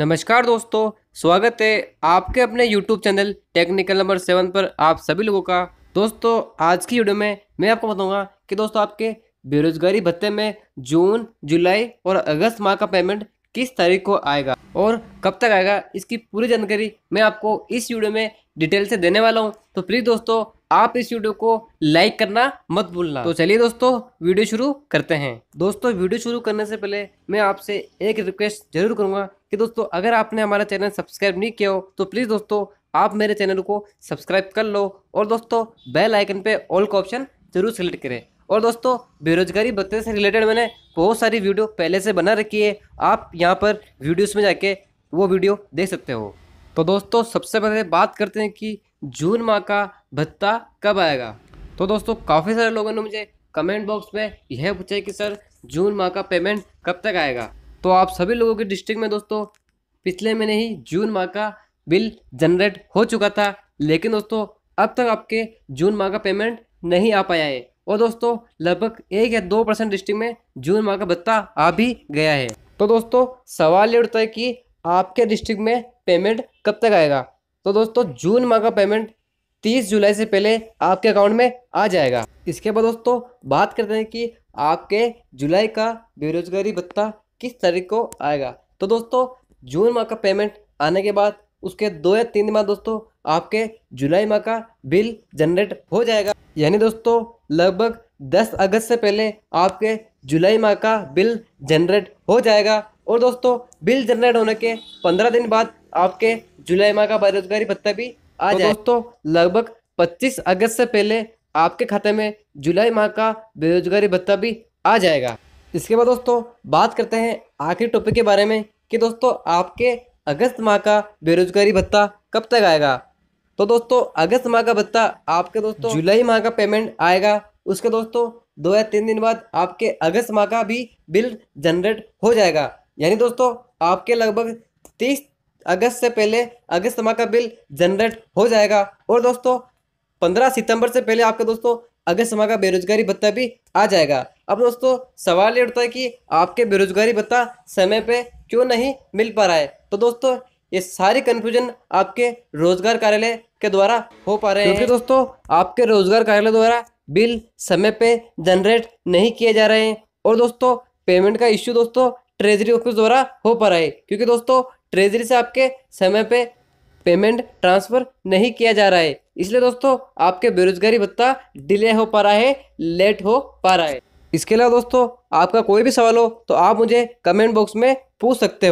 नमस्कार दोस्तों स्वागत है आपके अपने YouTube channel technical number seven पर आप सभी लोगों का दोस्तों आज की वीडियो में मैं आपको बताऊंगा कि दोस्तों आपके बेरोजगारी भत्ते में जून जुलाई और अगस्त माह का पेमेंट किस तारीख को आएगा और कब तक आएगा इसकी पूरी जानकारी मैं आपको इस वीडियो में डिटेल से देने वाला हूँ तो प्लीज़ दोस्तों आप इस वीडियो को लाइक करना मत भूलना तो चलिए दोस्तों वीडियो शुरू करते हैं दोस्तों वीडियो शुरू करने से पहले मैं आपसे एक रिक्वेस्ट जरूर करूँगा कि दोस्तों अगर आपने हमारा चैनल सब्सक्राइब नहीं किया हो तो प्लीज़ दोस्तों आप मेरे चैनल को सब्सक्राइब कर लो और दोस्तों बेल आइकन पे ऑल का ऑप्शन जरूर सेलेक्ट करें और दोस्तों बेरोजगारी भत्ते से रिलेटेड मैंने बहुत सारी वीडियो पहले से बना रखी है आप यहाँ पर वीडियोस में जाके वो वीडियो देख सकते हो तो दोस्तों सबसे पहले बात करते हैं कि जून माह का भत्ता कब आएगा तो दोस्तों काफ़ी सारे लोगों ने मुझे कमेंट बॉक्स में यह पूछा कि सर जून माह का पेमेंट कब तक आएगा तो आप सभी लोगों के डिस्ट्रिक्ट में दोस्तों पिछले महीने ही जून माह का बिल जनरेट हो चुका था लेकिन दोस्तों अब तक आपके जून माह का पेमेंट नहीं आ पाया है और दोस्तों लगभग एक या दो परसेंट डिस्ट्रिक्ट में जून माह का भत्ता आ भी गया है तो दोस्तों सवाल ये उठता है कि आपके डिस्ट्रिक्ट में पेमेंट कब तक आएगा तो दोस्तों जून माह का पेमेंट 30 जुलाई से पहले आपके अकाउंट में आ जाएगा इसके बाद दोस्तों बात करते हैं कि आपके जुलाई का बेरोजगारी भत्ता किस तारीख को आएगा तो दोस्तों जून माह का पेमेंट आने के बाद उसके दो या तीन दिन बाद दोस्तों आपके जुलाई माह का बिल जनरेट हो जाएगा यानी दोस्तों लगभग 10 अगस्त से पहले आपके जुलाई माह का बिल जनरेट हो जाएगा और दोस्तों बिल जनरेट होने के 15 दिन बाद आपके जुलाई माह का बेरोजगारी भत्ता भी आ तो जाए दोस्तों लगभग 25 अगस्त से पहले आपके खाते में जुलाई माह का बेरोजगारी भत्ता भी आ जाएगा इसके बाद दोस्तों बात करते हैं आखिरी टॉपिक के बारे में कि दोस्तों आपके अगस्त माह का बेरोजगारी भत्ता कब तक आएगा तो दोस्तों अगस्त माह का भत्ता आपके दोस्तों जुलाई माह का पेमेंट आएगा उसके दोस्तों दो या तीन दिन बाद आपके अगस्त माह का भी बिल जनरेट हो जाएगा यानी दोस्तों आपके लगभग तीस अगस्त से पहले अगस्त माह का बिल जनरेट हो जाएगा और दोस्तों पंद्रह सितंबर से पहले आपके दोस्तों अगस्त माह का बेरोजगारी भत्ता भी आ जाएगा अब दोस्तों सवाल ये उठता है कि आपके बेरोजगारी भत्ता समय पे क्यों नहीं मिल पा रहा है तो दोस्तों ये सारी कन्फ्यूजन आपके रोजगार कार्यालय के द्वारा हो पा रहे हैं दोस्तों आपके रोजगार कार्यालय द्वारा बिल समय पे जनरेट नहीं किए जा रहे हैं और दोस्तों पेमेंट का इश्यू दोस्तों ट्रेजरी ऑफिस द्वारा हो पा रहा है क्योंकि दोस्तों ट्रेजरी से आपके समय पे पेमेंट ट्रांसफ़र नहीं किया जा रहा है इसलिए दोस्तों आपके बेरोजगारी भत्ता डिले हो पा रहा है लेट हो पा रहा है इसके अलावा दोस्तों आपका कोई भी सवाल हो तो आप मुझे कमेंट बॉक्स में पूछ सकते हो